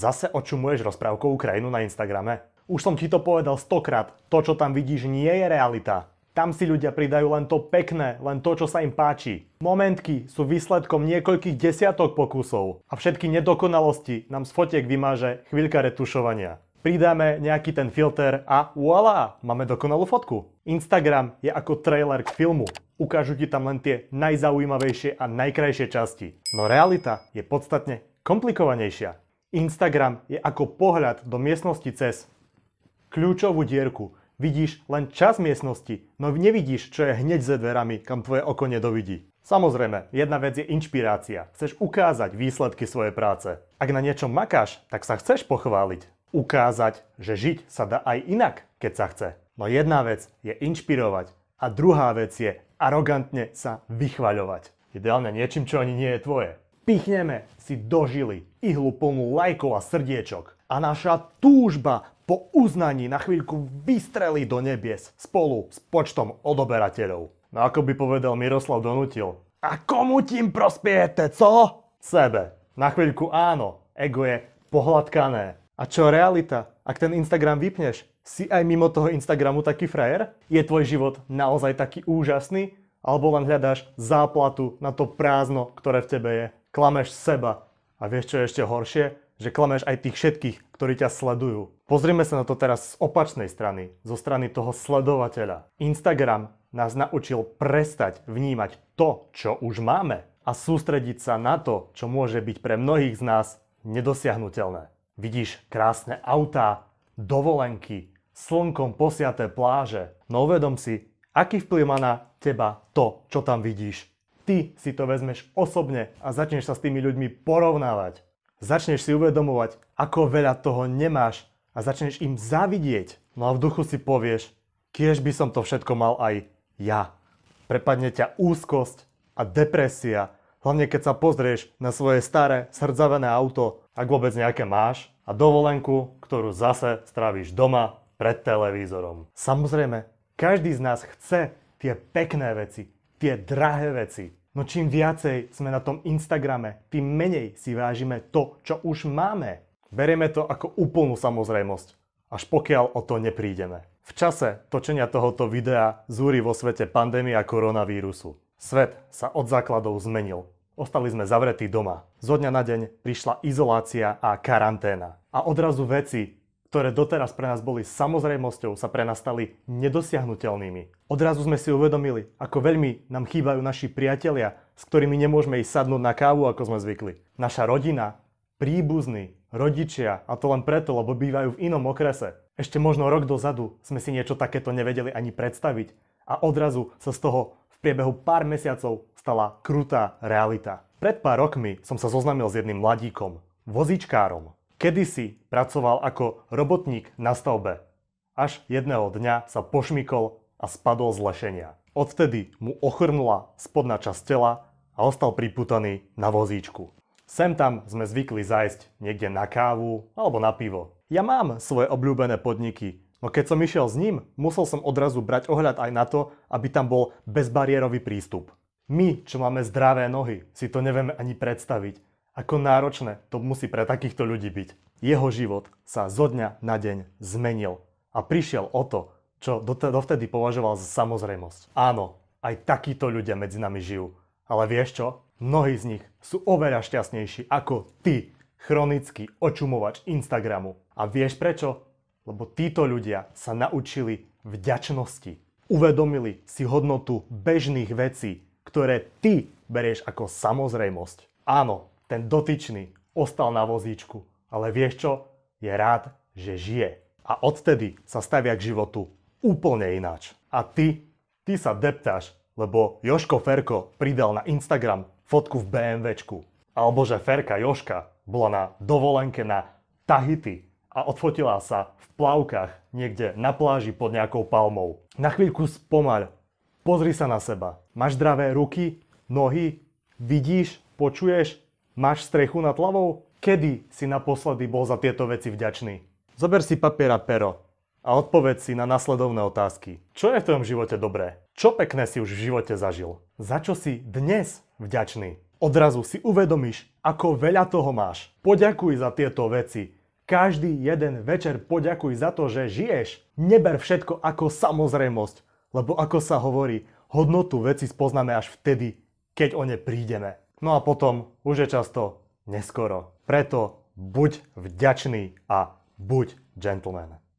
Zase očumuješ rozprávkovú krajinu na Instagrame? Už som ti to povedal stokrát, to čo tam vidíš nie je realita. Tam si ľudia pridajú len to pekné, len to, čo sa im páči. Momentky sú výsledkom niekoľkých desiatok pokusov a všetky nedokonalosti nám z fotiek vymáže chvíľka retušovania. Pridáme nejaký ten filter a voilà, máme dokonalú fotku. Instagram je ako trailer k filmu. Ukážu ti tam len tie najzaujímavejšie a najkrajšie časti. No realita je podstatne komplikovanejšia. Instagram je ako pohľad do miestnosti cez kľúčovú dierku. Vidíš len čas miestnosti, no nevidíš, čo je hneď za dverami, kam tvoje oko nedovidí. Samozrejme, jedna vec je inšpirácia. Chceš ukázať výsledky svojej práce. Ak na niečo makáš, tak sa chceš pochváliť. Ukázať, že žiť sa dá aj inak, keď sa chce. No jedna vec je inšpirovať a druhá vec je arogantne sa vychvaľovať. Ideálne niečím, čo ani nie je tvoje. Pichneme si do žily ihlu plnú lajkov a srdiečok a naša túžba po uznaní na chvíľku vystrelí do nebies spolu s počtom odoberateľov. No ako by povedal Miroslav Donutil, a komu tím prospiete, co? Sebe. Na chvíľku áno, ego je pohľadkané. A čo realita? Ak ten Instagram vypneš, si aj mimo toho Instagramu taký frajer? Je tvoj život naozaj taký úžasný? Alebo len hľadáš záplatu na to prázdno, ktoré v tebe je? klameš seba. A vieš, čo je ešte horšie? Že klameš aj tých všetkých, ktorí ťa sledujú. Pozrime sa na to teraz z opačnej strany, zo strany toho sledovateľa. Instagram nás naučil prestať vnímať to, čo už máme a sústrediť sa na to, čo môže byť pre mnohých z nás nedosiahnutelné. Vidíš krásne autá, dovolenky, slnkom posiaté pláže, no uvedom si, aký vplyv má na teba to, čo tam vidíš ty si to vezmeš osobne a začneš sa s tými ľuďmi porovnávať. Začneš si uvedomovať, ako veľa toho nemáš a začneš im zavidieť. No a v duchu si povieš, kiež by som to všetko mal aj ja. Prepadne ťa úzkosť a depresia, hlavne keď sa pozrieš na svoje staré, srdzavené auto, ak vôbec nejaké máš, a dovolenku, ktorú zase stráviš doma pred televízorom. Samozrejme, každý z nás chce tie pekné veci, tie drahé veci. No čím viacej sme na tom Instagrame, tým menej si vážime to, čo už máme. Berieme to ako úplnú samozrejmosť, až pokiaľ o to neprídeme. V čase točenia tohoto videa zúri vo svete pandémia koronavírusu. Svet sa od základov zmenil. Ostali sme zavretí doma. Zo dňa na deň prišla izolácia a karanténa. A odrazu veci, ktoré doteraz pre nás boli samozrejmosťou, sa pre nás stali nedosiahnutelnými. Odrazu sme si uvedomili, ako veľmi nám chýbajú naši priatelia, s ktorými nemôžeme ísť sadnúť na kávu, ako sme zvykli. Naša rodina, príbuzní, rodičia, a to len preto, lebo bývajú v inom okrese. Ešte možno rok dozadu sme si niečo takéto nevedeli ani predstaviť a odrazu sa z toho v priebehu pár mesiacov stala krutá realita. Pred pár rokmi som sa zoznamil s jedným mladíkom, vozíčkárom. Kedysi pracoval ako robotník na stavbe. Až jedného dňa sa pošmykol a spadol z lešenia. Odvtedy mu ochrnula spodná časť tela a ostal priputaný na vozíčku. Sem tam sme zvykli zajsť niekde na kávu alebo na pivo. Ja mám svoje obľúbené podniky, no keď som išiel s ním, musel som odrazu brať ohľad aj na to, aby tam bol bezbariérový prístup. My, čo máme zdravé nohy, si to nevieme ani predstaviť. Ako náročné to musí pre takýchto ľudí byť. Jeho život sa zo dňa na deň zmenil a prišiel o to, čo dovtedy považoval za samozrejmosť. Áno, aj takíto ľudia medzi nami žijú. Ale vieš čo? Mnohí z nich sú oveľa šťastnejší ako ty, chronický očumovač Instagramu. A vieš prečo? Lebo títo ľudia sa naučili vďačnosti. Uvedomili si hodnotu bežných vecí, ktoré ty berieš ako samozrejmosť. Áno, ten dotyčný ostal na vozíčku, ale vieš čo? Je rád, že žije. A odtedy sa stavia k životu úplne ináč. A ty, ty sa deptáš, lebo Joško Ferko pridal na Instagram fotku v BMWčku. Alebo že Ferka Joška bola na dovolenke na Tahiti a odfotila sa v plavkách niekde na pláži pod nejakou palmou. Na chvíľku spomaľ, pozri sa na seba. Máš zdravé ruky, nohy, vidíš, počuješ, Máš strechu nad hlavou? Kedy si naposledy bol za tieto veci vďačný? Zober si papier a pero a odpoveď si na nasledovné otázky. Čo je v tvojom živote dobré? Čo pekné si už v živote zažil? Za čo si dnes vďačný? Odrazu si uvedomíš, ako veľa toho máš. Poďakuj za tieto veci. Každý jeden večer poďakuj za to, že žiješ. Neber všetko ako samozrejmosť, lebo ako sa hovorí, hodnotu veci spoznáme až vtedy, keď o ne prídeme. No a potom už je často neskoro. Preto buď vďačný a buď gentleman.